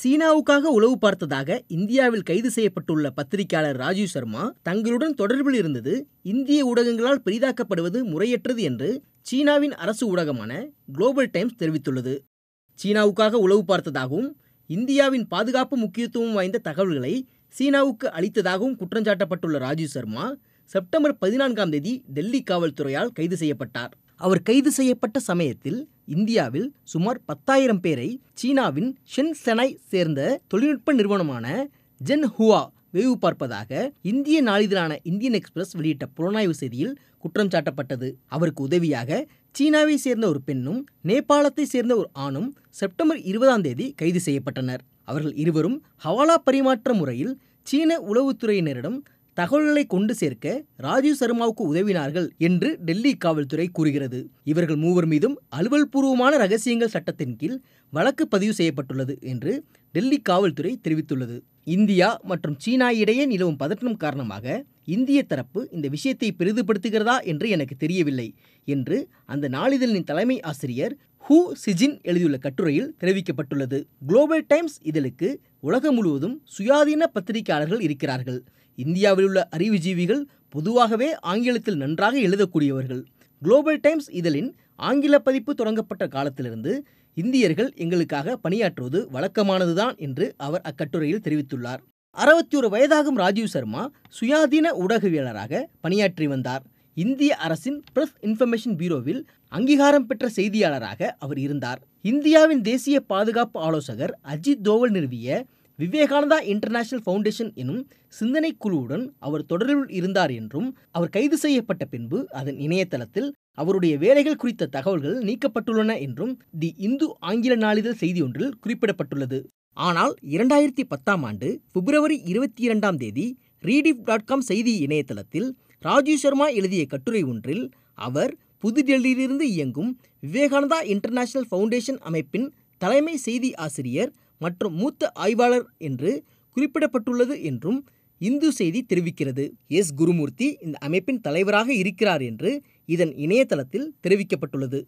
சீனாவுக்காக உளவு பார்த்ததாக இந்தியாவில் கைது செய்யப்பட்டுள்ள பத்திரிகையாளர் ராஜீவ் சர்மா தங்களுடன் தொடர்பில் இருந்தது இந்திய ஊடகங்களால் பெரிதாக்கப்படுவது முறையற்றது என்று சீனாவின் அரசு ஊடகமான குளோபல் டைம்ஸ் தெரிவித்துள்ளது சீனாவுக்காக உளவு பார்த்ததாகவும் இந்தியாவின் பாதுகாப்பு முக்கியத்துவம் வாய்ந்த தகவல்களை சீனாவுக்கு அளித்ததாகவும் குற்றஞ்சாட்டப்பட்டுள்ள ராஜீவ் சர்மா செப்டம்பர் பதினான்காம் தேதி டெல்லி காவல்துறையால் கைது செய்யப்பட்டார் அவர் கைது செய்யப்பட்ட சமயத்தில் இந்தியாவில் சுமார் பத்தாயிரம் பேரை சீனாவின் ஷென்செனை சேர்ந்த தொழில்நுட்ப நிறுவனமான ஜென்ஹுவா வேவு பார்ப்பதாக இந்திய நாளிதழான இந்தியன் எக்ஸ்பிரஸ் வெளியிட்ட புலனாய்வு செய்தியில் குற்றம் சாட்டப்பட்டது அவருக்கு உதவியாக சீனாவை சேர்ந்த ஒரு பெண்ணும் நேபாளத்தை சேர்ந்த ஒரு ஆணும் செப்டம்பர் இருபதாம் தேதி கைது செய்யப்பட்டனர் அவர்கள் இருவரும் ஹவாலா பரிமாற்ற முறையில் சீன உளவுத்துறையினரிடம் தகவல்களை கொண்டு சேர்க்க ராஜீவ் சர்மாவுக்கு உதவினார்கள் என்று டெல்லி காவல்துறை கூறுகிறது இவர்கள் மூவர் மீதும் அலுவல் பூர்வமான ரகசியங்கள் சட்டத்தின் கீழ் வழக்கு பதிவு செய்யப்பட்டுள்ளது என்று டெல்லி காவல்துறை தெரிவித்துள்ளது இந்தியா மற்றும் சீனா இடையே நிலவும் பதற்றம் காரணமாக இந்திய தரப்பு இந்த விஷயத்தை பெரிதுபடுத்துகிறதா என்று எனக்கு தெரியவில்லை என்று அந்த நாளிதழின் தலைமை ஆசிரியர் ஹூ சிஜின் எழுதியுள்ள கட்டுரையில் தெரிவிக்கப்பட்டுள்ளது குளோபல் டைம்ஸ் இதழுக்கு உலகம் முழுவதும் சுயாதீன பத்திரிகையாளர்கள் இருக்கிறார்கள் இந்தியாவில் உள்ள அறிவுஜீவிகள் பொதுவாகவே ஆங்கிலத்தில் நன்றாக எழுதக்கூடியவர்கள் குளோபல் டைம்ஸ் இதழின் ஆங்கில பதிப்பு தொடங்கப்பட்ட காலத்திலிருந்து இந்தியர்கள் எங்களுக்காக பணியாற்றுவது வழக்கமானதுதான் என்று அவர் அக்கட்டுரையில் தெரிவித்துள்ளார் அறுபத்தி ஒரு வயதாகும் ராஜீவ் சர்மா சுயாதீன ஊடகவியலராக பணியாற்றி வந்தார் இந்திய அரசின் பிரஸ் இன்ஃபர்மேஷன் பியூரோவில் அங்கீகாரம் பெற்ற செய்தியாளராக அவர் இருந்தார் இந்தியாவின் தேசிய பாதுகாப்பு ஆலோசகர் அஜித் தோவல் நிறுவிய விவேகானந்தா இன்டர்நேஷனல் ஃபவுண்டேஷன் எனும் சிந்தனை குழுவுடன் அவர் தொடரில் இருந்தார் என்றும் அவர் கைது செய்யப்பட்ட பின்பு அதன் இணையதளத்தில் அவருடைய வேலைகள் குறித்த தகவல்கள் நீக்கப்பட்டுள்ளன என்றும் தி இந்து ஆங்கில நாளிதழ் செய்தி ஒன்றில் குறிப்பிடப்பட்டுள்ளது ஆனால் இரண்டாயிரத்தி பத்தாம் ஆண்டு பிப்ரவரி இருபத்தி இரண்டாம் தேதி ரீடிப் டாட் காம் செய்தி இணையதளத்தில் ராஜீவ் சர்மா எழுதிய கட்டுரை ஒன்றில் அவர் புதுடெல்லியிலிருந்து இயங்கும் விவேகானந்தா இன்டர்நேஷனல் ஃபவுண்டேஷன் அமைப்பின் தலைமை செய்தி ஆசிரியர் மற்றும் மூத்த ஆய்வாளர் என்று குறிப்பிடப்பட்டுள்ளது என்றும் இந்து செய்தி தெரிவிக்கிறது எஸ் குருமூர்த்தி இந்த அமைப்பின் தலைவராக இருக்கிறார் என்று இதன் இணையதளத்தில் தெரிவிக்கப்பட்டுள்ளது